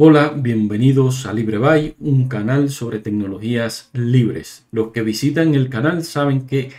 Hola, bienvenidos a LibreBuy, un canal sobre tecnologías libres. Los que visitan el canal saben que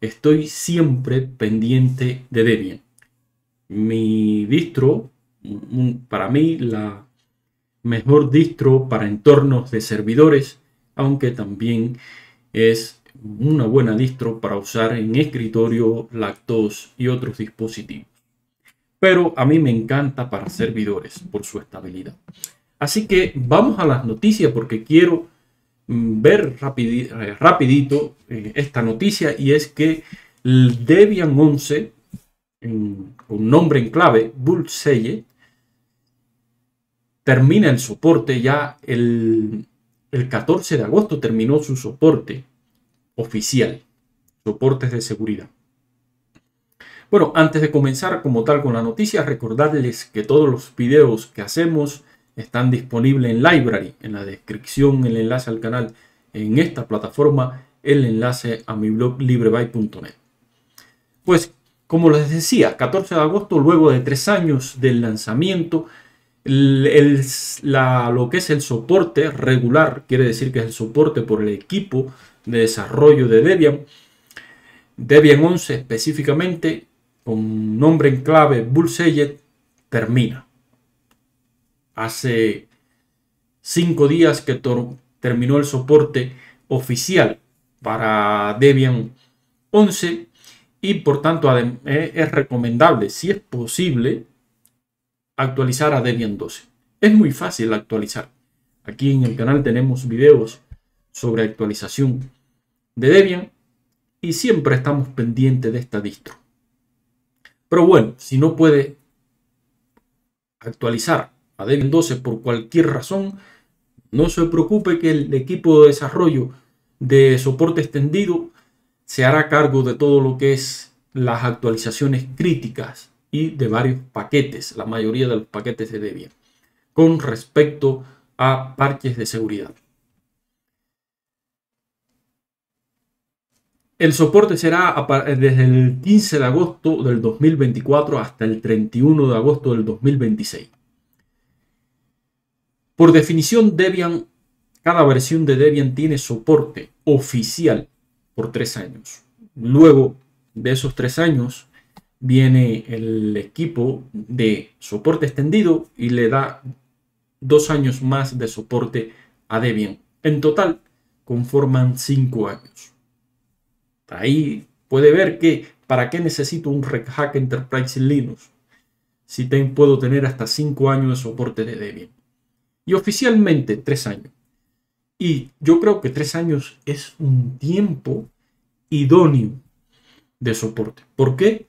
estoy siempre pendiente de Debian. Mi distro, para mí la mejor distro para entornos de servidores, aunque también es una buena distro para usar en escritorio, lactos y otros dispositivos. Pero a mí me encanta para servidores por su estabilidad. Así que vamos a las noticias porque quiero mm, ver eh, rapidito eh, esta noticia y es que el Debian 11, con nombre en clave, Bullseye, termina el soporte ya el, el 14 de agosto terminó su soporte oficial, soportes de seguridad. Bueno, antes de comenzar como tal con la noticia, recordarles que todos los videos que hacemos están disponibles en Library, en la descripción el enlace al canal, en esta plataforma el enlace a mi blog libreby.net. Pues como les decía, 14 de agosto, luego de tres años del lanzamiento, lo que es el soporte regular, quiere decir que es el soporte por el equipo de desarrollo de Debian, Debian 11 específicamente, con nombre en clave Bullseye, termina hace cinco días que terminó el soporte oficial para Debian 11 y por tanto e-, es recomendable, si es posible, actualizar a Debian 12. Es muy fácil actualizar. Aquí en el canal tenemos videos sobre actualización de Debian y siempre estamos pendientes de esta distro. Pero bueno, si no puede actualizar a 12 por cualquier razón, no se preocupe que el equipo de desarrollo de soporte extendido se hará cargo de todo lo que es las actualizaciones críticas y de varios paquetes, la mayoría de los paquetes de Debian, con respecto a parches de seguridad. El soporte será eh, desde el 15 de agosto del 2024 hasta el 31 de agosto del 2026. Por definición, Debian, cada versión de Debian tiene soporte oficial por tres años. Luego de esos tres años, viene el equipo de soporte extendido y le da dos años más de soporte a Debian. En total, conforman cinco años. Ahí puede ver que para qué necesito un Red Hack Enterprise Linux si puedo tener hasta cinco años de soporte de Debian y oficialmente tres años. Y yo creo que tres años es un tiempo idóneo de soporte. ¿Por qué?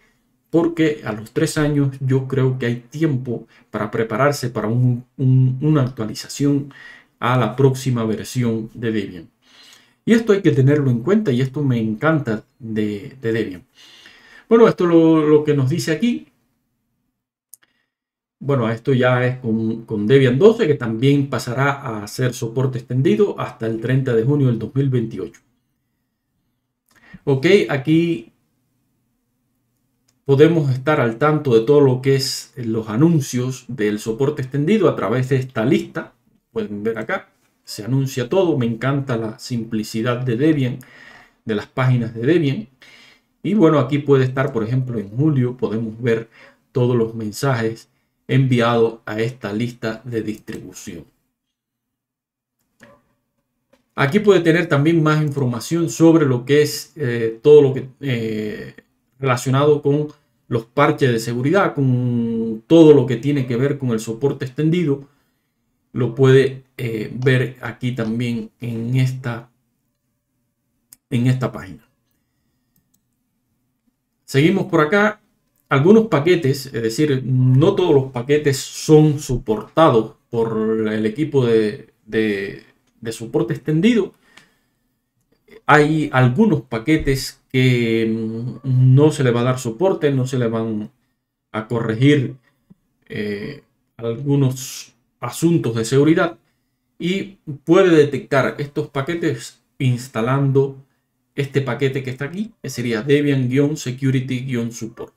Porque a los tres años yo creo que hay tiempo para prepararse para una actualización a la próxima versión de Debian. Y esto hay que tenerlo en cuenta y esto me encanta de, Debian. Bueno, esto es lo, lo que nos dice aquí. Bueno, esto ya es con, Debian 12, que también pasará a ser soporte extendido hasta el 30 de junio del 2028. Ok, aquí podemos estar al tanto de todo lo que es los anuncios del soporte extendido a través de esta lista. Pueden ver acá, se anuncia todo. Me encanta la simplicidad de Debian, de las páginas de Debian. Y bueno, aquí puede estar, por ejemplo, en julio podemos ver todos los mensajes enviado a esta lista de distribución. Aquí puede tener también más información sobre lo que es eh, todo lo que eh, relacionado con los parches de seguridad, con todo lo que tiene que ver con el soporte extendido. Lo puede eh, ver aquí también en esta, en esta página. Seguimos por acá algunos paquetes, es decir, no todos los paquetes son soportados por el equipo de, soporte extendido. Hay algunos paquetes que mm, no se le va a dar soporte, no se le van a corregir eh, algunos asuntos de seguridad y puede detectar estos paquetes instalando este paquete que está aquí, que sería Debian-Security-Support.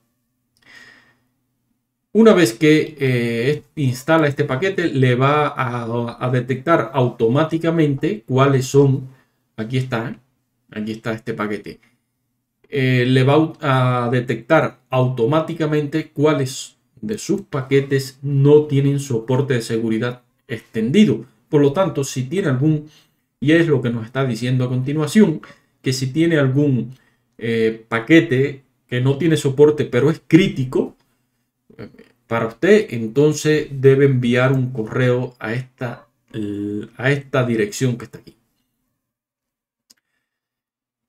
Una vez que eh, instala este paquete, le va a, detectar automáticamente cuáles son. Aquí está, aquí está este paquete. Eh, le va a detectar automáticamente cuáles de sus paquetes no tienen soporte de seguridad extendido. Por lo tanto, si tiene algún, y es lo que nos está diciendo a continuación, que si tiene algún eh, paquete que no tiene soporte pero es crítico, para usted, entonces debe enviar un correo a esta, a esta dirección que está aquí.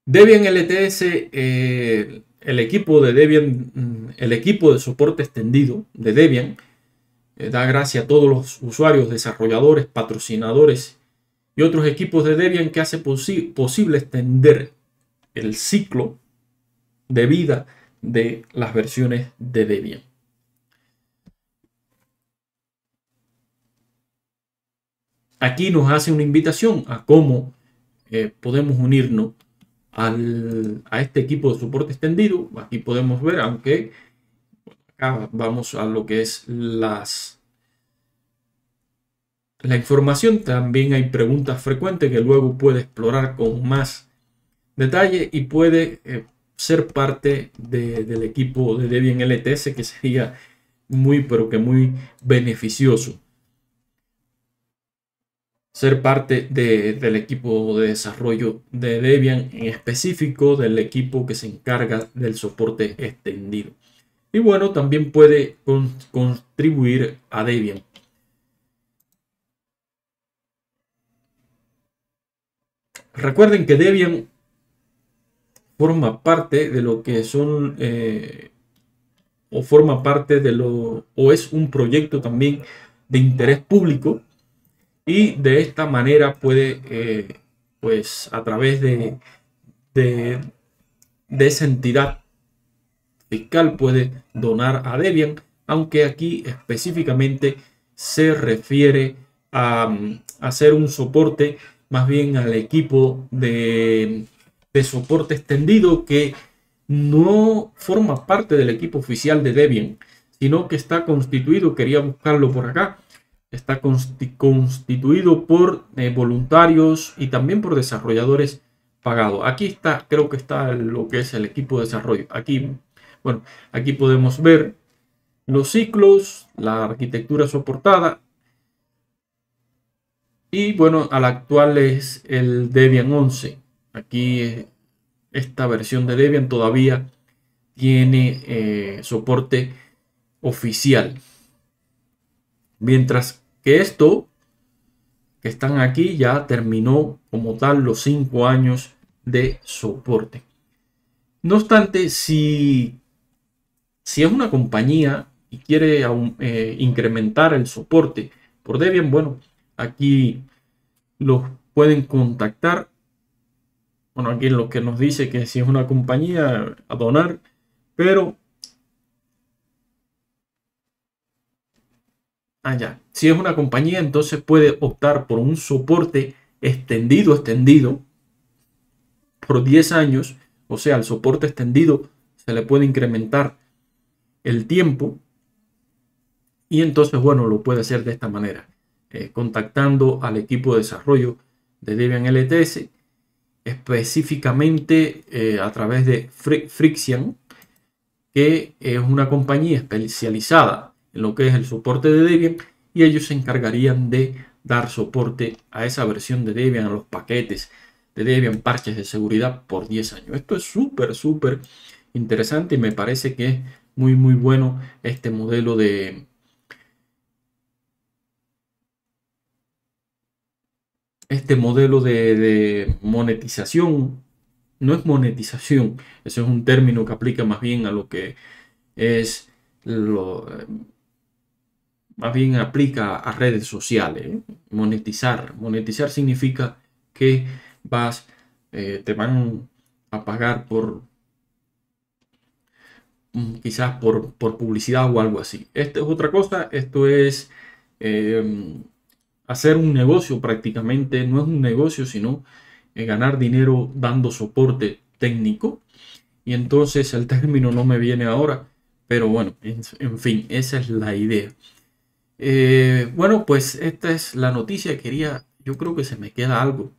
Debian LTS, eh, el equipo de Debian, mm, el equipo de soporte extendido de Debian, eh, da gracias a todos los usuarios, desarrolladores, patrocinadores y otros equipos de Debian que hace posible extender el ciclo de vida de las versiones de Debian. aquí nos hace una invitación a cómo eh, podemos unirnos a este equipo de soporte extendido. Aquí podemos ver, aunque acá vamos a lo que es las la información. También hay preguntas frecuentes que luego puede explorar con más detalle y puede eh, ser parte del equipo de Debian LTS que sería muy pero que muy beneficioso ser parte del equipo de desarrollo de Debian, en específico del equipo que se encarga del soporte extendido. Y bueno, también puede contribuir a Debian. Recuerden que Debian forma parte de lo que son eh, o forma parte de lo o es un proyecto también de interés público y de esta manera puede, eh, pues a través de, de, esa entidad fiscal puede donar a Debian, aunque aquí específicamente se refiere a, mm, a hacer un soporte más bien al equipo de, de soporte extendido que no forma parte del equipo oficial de Debian, sino que está constituido, quería buscarlo por acá, está constituido por eh, voluntarios y también por desarrolladores pagados. Aquí está, creo que está lo que es el equipo de desarrollo. Aquí, bueno, aquí podemos ver los ciclos, la arquitectura soportada. Y bueno, al actual es el Debian 11. Aquí eh, esta versión de Debian todavía tiene eh, soporte oficial. Mientras que esto que están aquí ya terminó como tal los cinco años de soporte. No obstante, si, si es una compañía y quiere eh, incrementar el soporte por Debian, bueno, aquí los pueden contactar. Bueno, aquí lo que nos dice que si es una compañía a donar, pero Ah, si es una compañía, entonces puede optar por un soporte extendido, extendido, por 10 años. O sea, el soporte extendido se le puede incrementar el tiempo. Y entonces, bueno, lo puede hacer de esta manera. Eh, contactando al equipo de desarrollo de Debian LTS, específicamente eh, a través de Friction, que es una compañía especializada en lo que es el soporte de Debian y ellos se encargarían de dar soporte a esa versión de Debian, a los paquetes de Debian, parches de seguridad por 10 años. Esto es súper, súper interesante y me parece que es muy, muy bueno este modelo de... Este modelo de, monetización no es monetización, eso es un término que aplica más bien a lo que es lo, más bien aplica a redes sociales. ¿eh? Monetizar. Monetizar significa que vas, eh, te van a pagar por mm, quizás por, publicidad o algo así. Esto es otra cosa, esto es eh, hacer un negocio prácticamente, no es un negocio, sino ganar dinero dando soporte técnico. Y entonces el término no me viene ahora, pero bueno, en fin, esa es la idea. Eh, bueno, pues esta es la noticia. que Quería, yo creo que se me queda algo.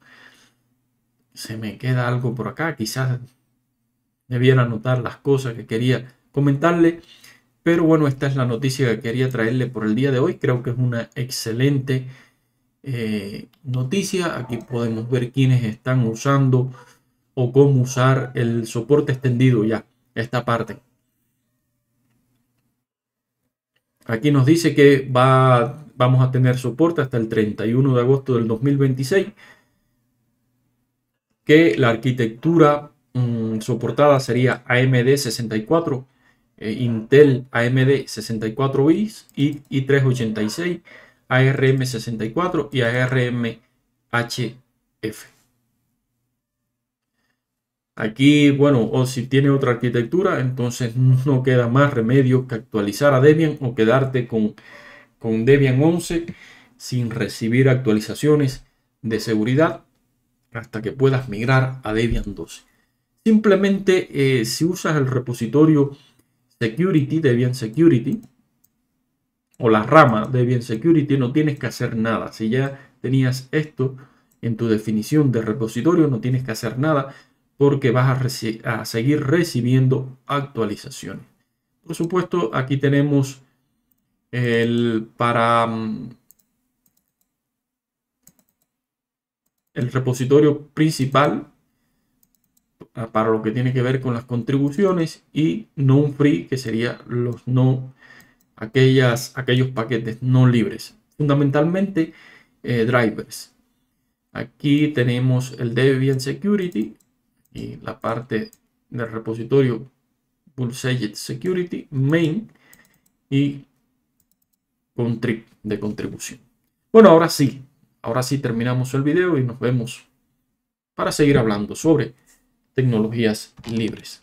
Se me queda algo por acá. Quizás debiera anotar las cosas que quería comentarle. Pero bueno, esta es la noticia que quería traerle por el día de hoy. Creo que es una excelente eh, noticia. Aquí podemos ver quiénes están usando o cómo usar el soporte extendido ya, esta parte. Aquí nos dice que vamos a tener soporte hasta el 31 de agosto del 2026, que la arquitectura mm, soportada sería AMD 64, eh, Intel AMD 64 bis, y i386, ARM 64 y ARM HF. Aquí, bueno, o si tiene otra arquitectura, entonces no queda más remedio que actualizar a Debian o quedarte con, con Debian 11 sin recibir actualizaciones de seguridad hasta que puedas migrar a Debian 12. Simplemente eh, si usas el repositorio Security, Debian Security, o la rama Debian Security, no tienes que hacer nada. Si ya tenías esto en tu definición de repositorio, no tienes que hacer nada porque vas a, seguir recibiendo actualizaciones. Por supuesto, aquí tenemos el para mm, el repositorio principal ah, para lo que tiene que ver con las contribuciones y non free que sería los no aquellas aquellos paquetes no libres fundamentalmente eh, drivers aquí tenemos el Debian Security y la parte del repositorio Bullseye Security main y contrib de contribución. Bueno, ahora sí, ahora sí terminamos el video y nos vemos para seguir hablando sobre tecnologías libres.